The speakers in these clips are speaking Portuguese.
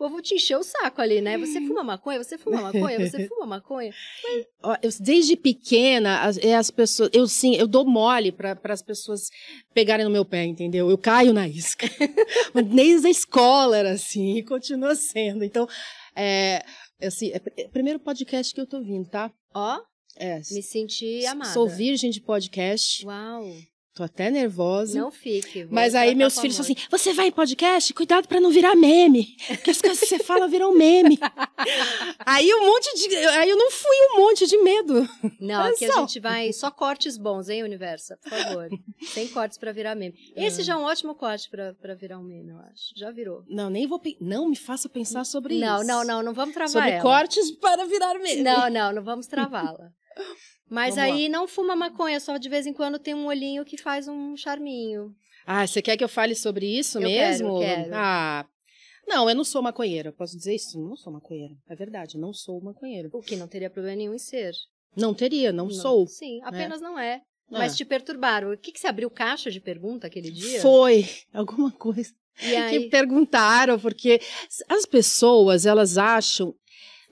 povo te encheu o saco ali, né? Você uhum. fuma maconha, você fuma maconha, você fuma maconha. Mas... desde pequena, as, é, as, pessoas. Eu sim, eu dou mole para as pessoas pegarem no meu pé, entendeu? Eu caio na isca. Desde a escola era assim, e continua sendo. Então, é, é assim, é, o é, primeiro podcast que eu tô vindo, tá? Ó. É, Me senti amada. Sou virgem de podcast. Uau. Tô até nervosa. Não fique. Mas aí meus filhos falam assim: você vai em podcast? Cuidado para não virar meme. Porque as coisas que você fala viram meme. aí um monte de. Aí eu não fui um monte de medo. Não, aqui só. a gente vai. Só cortes bons, hein, Universa? Por favor. Sem cortes para virar meme. Esse ah. já é um ótimo corte para virar um meme, eu acho. Já virou. Não, nem vou. Não me faça pensar sobre não, isso. Não, não, não. Não vamos travar sobre ela. cortes para virar meme. Não, não, não vamos travá-la. Mas Vamos aí lá. não fuma maconha, só de vez em quando tem um olhinho que faz um charminho. Ah, você quer que eu fale sobre isso eu mesmo? Quero, quero. Ah, não, eu não sou maconheira. Posso dizer isso? não sou maconheira. É verdade, não sou maconheira. O que não teria problema nenhum em ser. Não teria, não, não. sou. Sim, né? apenas é. não é. Mas é. te perturbaram. O que, que você abriu caixa de pergunta aquele dia? Foi alguma coisa que perguntaram, porque as pessoas elas acham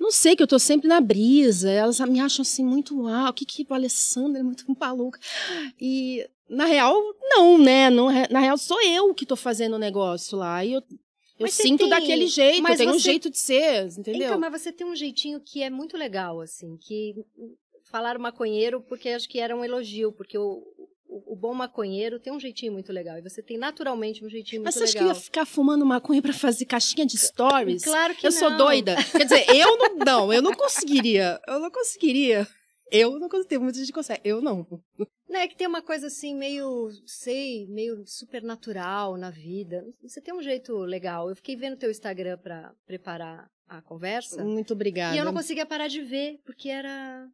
não sei, que eu tô sempre na brisa. Elas me acham assim muito uau, ah, o que que o Alessandra é muito maluco. E na real, não, né? Não, na real, sou eu que tô fazendo o negócio lá. E eu, eu sinto tem... daquele jeito, mas eu tenho você... um jeito de ser, entendeu? Então, mas você tem um jeitinho que é muito legal, assim, que falar maconheiro porque acho que era um elogio, porque o, bom maconheiro tem um jeitinho muito legal. E você tem naturalmente um jeitinho Mas muito legal. Mas você acha que ia ficar fumando maconha para fazer caixinha de stories? Claro que eu não. Eu sou doida. Quer dizer, eu não, não, eu não conseguiria. Eu não conseguiria. Eu não consigo, muita gente consegue, eu não. não. É que tem uma coisa assim, meio, sei, meio supernatural na vida. Você tem um jeito legal. Eu fiquei vendo teu Instagram para preparar a conversa. Muito obrigada. E eu não conseguia parar de ver, porque era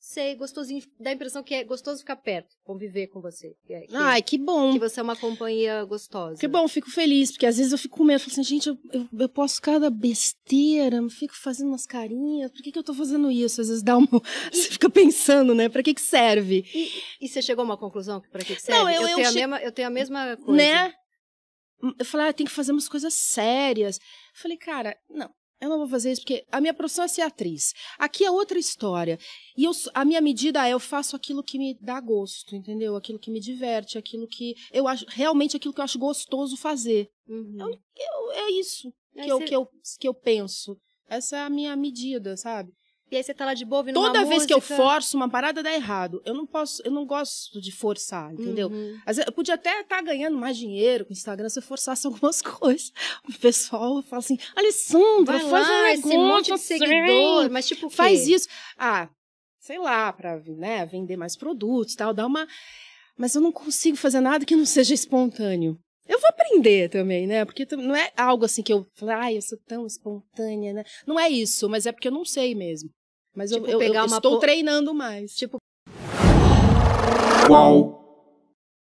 sei, gostosinho, dá a impressão que é gostoso ficar perto, conviver com você. É que, Ai, que bom. Que você é uma companhia gostosa. Que bom, fico feliz, porque às vezes eu fico com medo, falo assim, gente, eu, eu, eu posso cada besteira, eu fico fazendo umas carinhas, por que, que eu tô fazendo isso? Às vezes dá uma... Você fica pensando, né, pra que que serve? E, e você chegou a uma conclusão, pra que que serve? Não, eu, eu, eu tenho, che... a mesma, eu tenho a mesma né? coisa. Né? Eu falei, ah, tem que fazer umas coisas sérias. Eu falei, cara, não, eu não vou fazer isso porque a minha profissão é ser atriz. Aqui é outra história. E eu, a minha medida é eu faço aquilo que me dá gosto, entendeu? Aquilo que me diverte, aquilo que eu acho realmente aquilo que eu acho gostoso fazer. Uhum. É eu, eu, é isso que, você... que, eu, que, eu, que eu penso. Essa é a minha medida, sabe? E aí você tá lá de boa, Toda vez música. que eu forço uma parada dá errado. Eu não posso, eu não gosto de forçar, entendeu? Uhum. Às vezes, eu podia até estar tá ganhando mais dinheiro com o Instagram se eu forçasse algumas coisas. O pessoal fala assim: "Alessandra, Vai faz lá, um esse monte de seguidor, sim. mas tipo, faz isso". Ah, sei lá, para, né, vender mais produtos, tal, dá uma Mas eu não consigo fazer nada que não seja espontâneo. Eu vou aprender também, né? Porque não é algo assim que eu falo, ai, eu sou tão espontânea, né? Não é isso, mas é porque eu não sei mesmo. Mas tipo, eu, eu, eu estou po... treinando mais. Tipo. Qual?